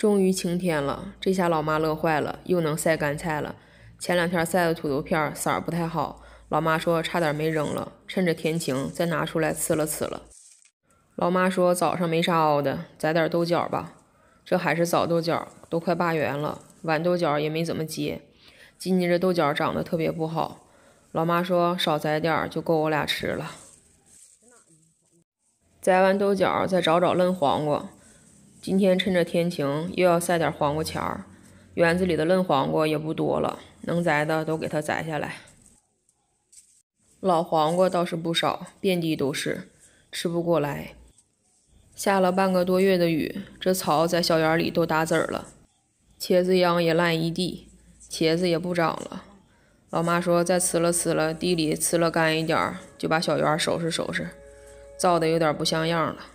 终于晴天了，这下老妈乐坏了，又能晒干菜了。前两天晒的土豆片色儿不太好，老妈说差点没扔了。趁着天晴，再拿出来吃了吃了。老妈说早上没啥熬的，摘点豆角吧。这还是早豆角，都快罢园了。晚豆角也没怎么结。今年这豆角长得特别不好，老妈说少摘点就够我俩吃了。摘完豆角再找找嫩黄瓜。今天趁着天晴，又要晒点黄瓜钱儿。园子里的嫩黄瓜也不多了，能摘的都给它摘下来。老黄瓜倒是不少，遍地都是，吃不过来。下了半个多月的雨，这草在小园里都打籽儿了，茄子秧也烂一地，茄子也不长了。老妈说，再吃了吃了，地里吃了干一点儿，就把小园收拾收拾，造的有点不像样了。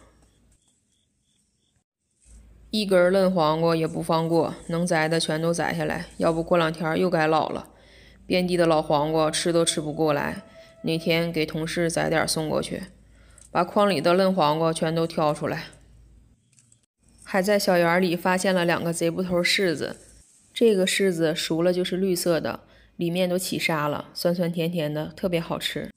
一根嫩黄瓜也不放过，能摘的全都摘下来。要不过两天又该老了，遍地的老黄瓜吃都吃不过来。哪天给同事摘点送过去，把筐里的嫩黄瓜全都挑出来。还在小园里发现了两个贼不头柿子，这个柿子熟了就是绿色的，里面都起沙了，酸酸甜甜的，特别好吃。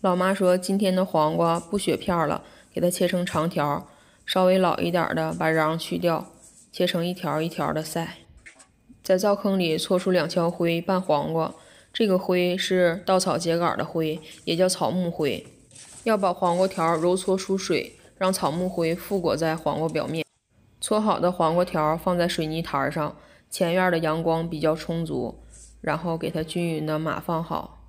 老妈说今天的黄瓜不削片了，给它切成长条。稍微老一点的，把瓤去掉，切成一条一条的塞。在灶坑里搓出两锹灰拌黄瓜，这个灰是稻草秸秆的灰，也叫草木灰。要把黄瓜条揉搓出水，让草木灰附裹在黄瓜表面。搓好的黄瓜条放在水泥台上，前院的阳光比较充足，然后给它均匀的码放好。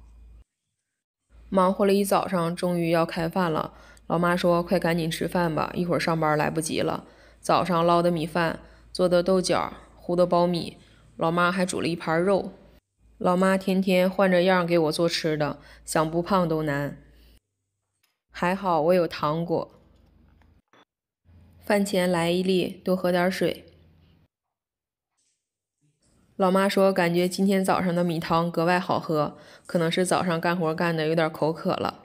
忙活了一早上，终于要开饭了。老妈说：“快赶紧吃饭吧，一会儿上班来不及了。”早上捞的米饭，做的豆角，糊的苞米，老妈还煮了一盘肉。老妈天天换着样给我做吃的，想不胖都难。还好我有糖果，饭前来一粒，多喝点水。老妈说：“感觉今天早上的米汤格外好喝，可能是早上干活干的有点口渴了。”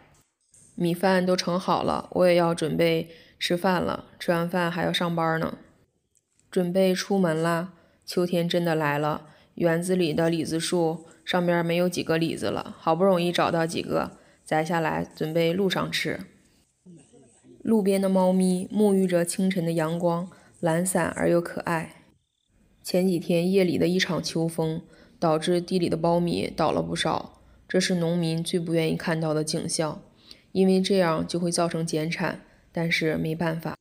米饭都盛好了，我也要准备吃饭了。吃完饭还要上班呢，准备出门啦。秋天真的来了，园子里的李子树上边没有几个李子了，好不容易找到几个摘下来，准备路上吃。路边的猫咪沐浴着清晨的阳光，懒散而又可爱。前几天夜里的一场秋风，导致地里的苞米倒了不少，这是农民最不愿意看到的景象。因为这样就会造成减产，但是没办法。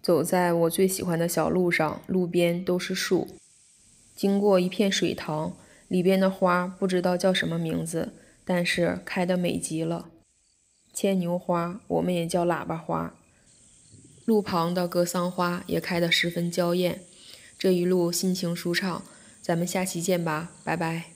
走在我最喜欢的小路上，路边都是树。经过一片水塘，里边的花不知道叫什么名字，但是开的美极了。牵牛花，我们也叫喇叭花。路旁的格桑花也开得十分娇艳。这一路心情舒畅，咱们下期见吧，拜拜。